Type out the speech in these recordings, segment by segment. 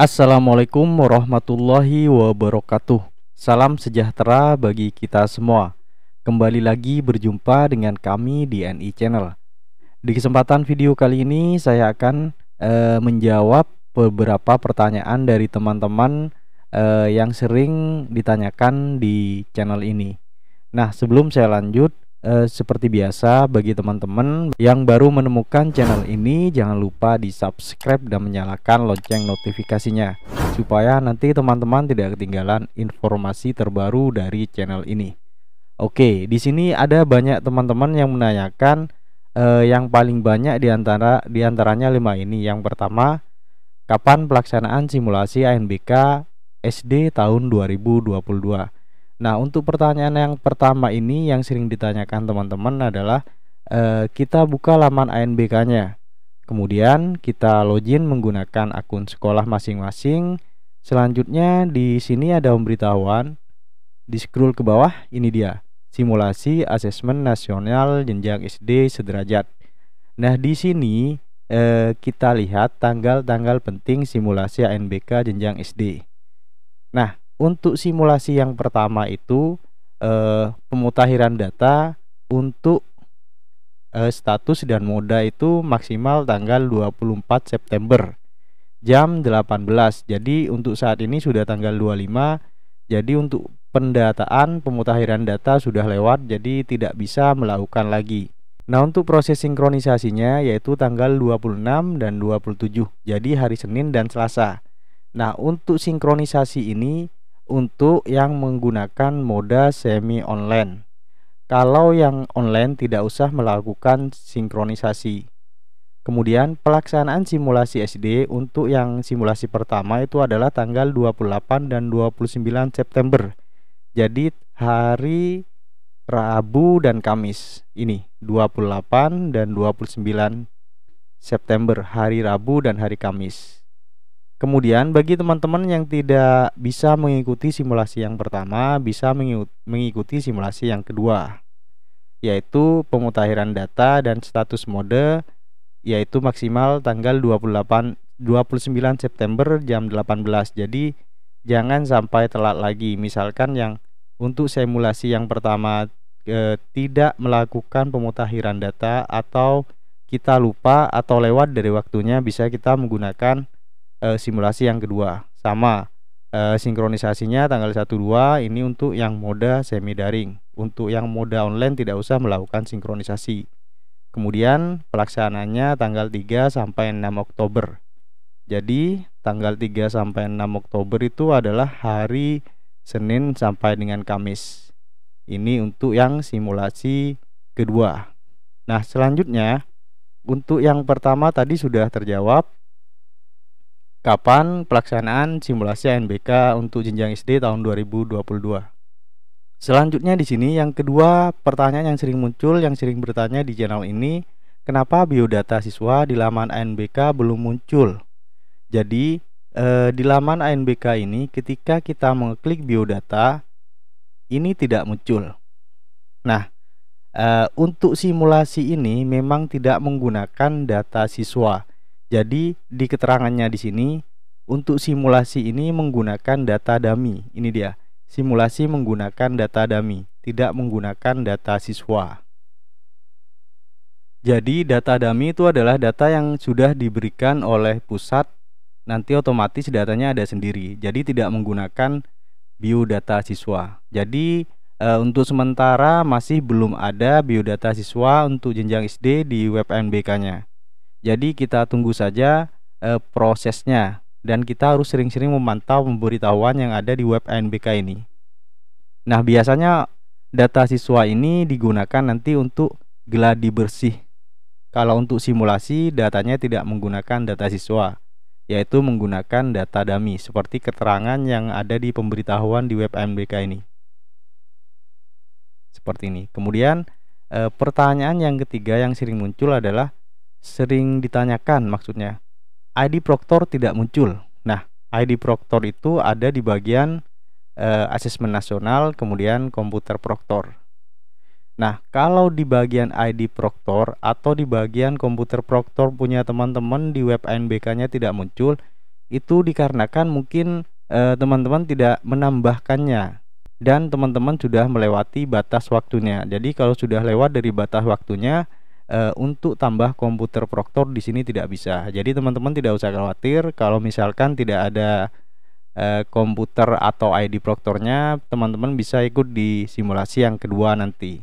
Assalamualaikum warahmatullahi wabarakatuh. Salam sejahtera bagi kita semua. Kembali lagi berjumpa dengan kami di NI Channel. Di kesempatan video kali ini saya akan e, menjawab beberapa pertanyaan dari teman-teman e, yang sering ditanyakan di channel ini. Nah, sebelum saya lanjut, eh, seperti biasa bagi teman-teman yang baru menemukan channel ini jangan lupa di subscribe dan menyalakan lonceng notifikasinya supaya nanti teman-teman tidak ketinggalan informasi terbaru dari channel ini. Oke, di sini ada banyak teman-teman yang menanyakan eh, yang paling banyak di antara di antaranya lima ini. Yang pertama, kapan pelaksanaan simulasi ANBK SD tahun 2022? Nah, untuk pertanyaan yang pertama ini yang sering ditanyakan teman-teman adalah eh, kita buka laman ANBK-nya. Kemudian kita login menggunakan akun sekolah masing-masing. Selanjutnya di sini ada pemberitahuan. Di scroll ke bawah, ini dia. Simulasi asesmen nasional jenjang SD sederajat. Nah, di sini eh, kita lihat tanggal-tanggal penting simulasi ANBK jenjang SD. Nah, untuk simulasi yang pertama itu eh, pemutakhiran data untuk eh, status dan moda itu maksimal tanggal 24 September jam 18. Jadi untuk saat ini sudah tanggal 25. Jadi untuk pendataan pemutahiran data sudah lewat jadi tidak bisa melakukan lagi. Nah, untuk proses sinkronisasinya yaitu tanggal 26 dan 27. Jadi hari Senin dan Selasa. Nah, untuk sinkronisasi ini untuk yang menggunakan moda semi online. Kalau yang online tidak usah melakukan sinkronisasi. Kemudian pelaksanaan simulasi SD untuk yang simulasi pertama itu adalah tanggal 28 dan 29 September. Jadi hari Rabu dan Kamis ini 28 dan 29 September hari Rabu dan hari Kamis. Kemudian bagi teman-teman yang tidak bisa mengikuti simulasi yang pertama, bisa mengikuti simulasi yang kedua, yaitu pemutakhiran data dan status mode yaitu maksimal tanggal 28 29 September jam 18. Jadi jangan sampai telat lagi. Misalkan yang untuk simulasi yang pertama e, tidak melakukan pemutakhiran data atau kita lupa atau lewat dari waktunya bisa kita menggunakan uh, simulasi yang kedua sama uh, sinkronisasinya tanggal 12 ini untuk yang moda semi daring untuk yang moda online tidak usah melakukan sinkronisasi kemudian pelaksanaannya tanggal 3 sampai 6 Oktober jadi tanggal 3 sampai 6 Oktober itu adalah hari Senin sampai dengan Kamis ini untuk yang simulasi kedua nah selanjutnya untuk yang pertama tadi sudah terjawab Kapan pelaksanaan simulasi NBK untuk jenjang SD tahun 2022? Selanjutnya di sini yang kedua pertanyaan yang sering muncul yang sering bertanya di channel ini kenapa biodata siswa di laman NBK belum muncul? Jadi eh, di laman NBK ini ketika kita mengklik biodata ini tidak muncul. Nah, eh, untuk simulasi ini memang tidak menggunakan data siswa jadi di keterangannya di sini untuk simulasi ini menggunakan data dummy. Ini dia. Simulasi menggunakan data dummy, tidak menggunakan data siswa. Jadi data dummy itu adalah data yang sudah diberikan oleh pusat nanti otomatis datanya ada sendiri. Jadi tidak menggunakan biodata siswa. Jadi e, untuk sementara masih belum ada biodata siswa untuk jenjang SD di web MBK-nya. Jadi kita tunggu saja e, prosesnya dan kita harus sering-sering memantau pemberitahuan yang ada di web ANBK ini. Nah, biasanya data siswa ini digunakan nanti untuk geladi bersih. Kalau untuk simulasi, datanya tidak menggunakan data siswa, yaitu menggunakan data dummy seperti keterangan yang ada di pemberitahuan di web ANBK ini. Seperti ini. Kemudian eh, pertanyaan yang ketiga yang sering muncul adalah sering ditanyakan maksudnya. ID Proctor tidak muncul. Nah, ID Proctor itu ada di bagian uh, asesmen nasional, kemudian komputer Proctor. Nah, kalau di bagian ID Proctor atau di bagian komputer Proctor punya teman-teman di web ANBK-nya tidak muncul, itu dikarenakan mungkin eh, teman-teman tidak menambahkannya dan teman-teman sudah melewati batas waktunya. Jadi kalau sudah lewat dari batas waktunya, uh, untuk tambah komputer proktor di sini tidak bisa. Jadi teman-teman tidak usah khawatir kalau misalkan tidak ada eh, komputer atau ID proktornya, teman-teman bisa ikut di simulasi yang kedua nanti.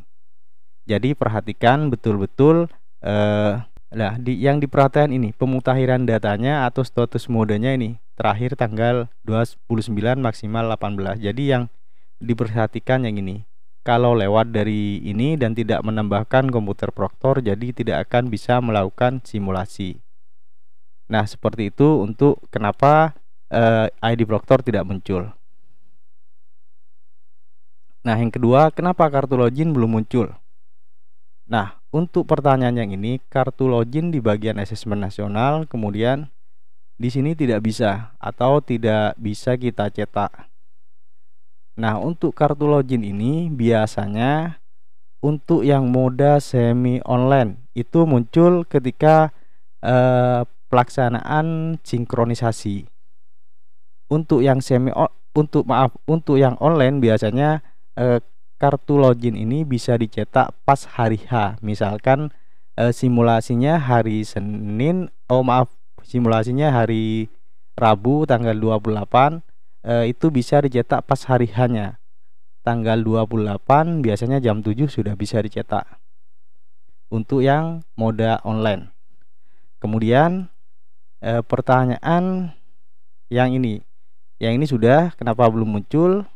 Jadi perhatikan betul-betul eh, lah nah di yang diperhatikan ini pemutahiran datanya atau status modenya ini terakhir tanggal 29 maksimal 18. Jadi yang diperhatikan yang ini kalau lewat dari ini dan tidak menambahkan komputer proktor jadi tidak akan bisa melakukan simulasi nah seperti itu untuk kenapa eh, ID proktor tidak muncul nah yang kedua kenapa kartu login belum muncul nah untuk pertanyaan yang ini kartu login di bagian asesmen nasional kemudian di sini tidak bisa atau tidak bisa kita cetak Nah, untuk kartu login ini biasanya untuk yang moda semi online itu muncul ketika eh, pelaksanaan sinkronisasi. Untuk yang semi untuk maaf, untuk yang online biasanya eh, kartu login ini bisa dicetak pas hari H. Misalkan eh, simulasinya hari Senin, oh maaf, simulasinya hari Rabu tanggal 28 Eh, itu bisa dicetak pas hari hanya tanggal 28 biasanya jam 7 sudah bisa dicetak untuk yang moda online kemudian e, pertanyaan yang ini yang ini sudah kenapa belum muncul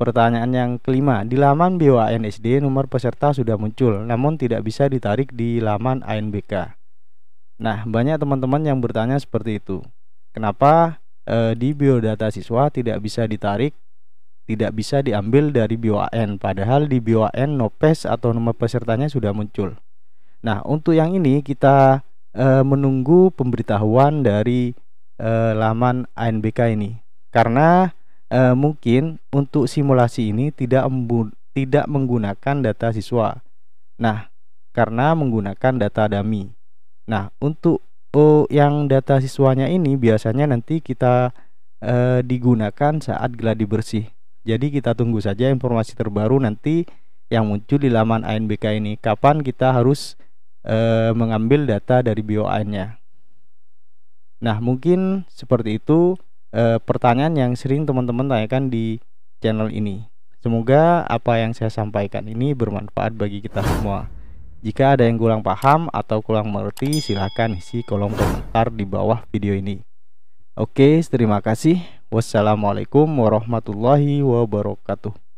pertanyaan yang kelima di laman BWANSD nomor peserta sudah muncul namun tidak bisa ditarik di laman ANBK nah banyak teman-teman yang bertanya seperti itu kenapa e, di biodata siswa tidak bisa ditarik tidak bisa diambil dari BioAN padahal di BioAN NOPES atau nomor pesertanya sudah muncul. Nah, untuk yang ini kita e, menunggu pemberitahuan dari e, laman ANBK ini karena e, mungkin untuk simulasi ini tidak tidak menggunakan data siswa. Nah, karena menggunakan data dummy. Nah, untuk oh yang data siswanya ini biasanya nanti kita eh, digunakan saat geladi bersih. Jadi kita tunggu saja informasi terbaru nanti yang muncul di laman ANBK ini. Kapan kita harus eh, mengambil data dari BOAN-nya. Nah, mungkin seperti itu eh, pertanyaan yang sering teman-teman tanyakan di channel ini. Semoga apa yang saya sampaikan ini bermanfaat bagi kita semua. Jika ada yang kurang paham atau kurang mengerti, silahkan isi kolom komentar di bawah video ini. Oke, terima kasih. Wassalamualaikum warahmatullahi wabarakatuh.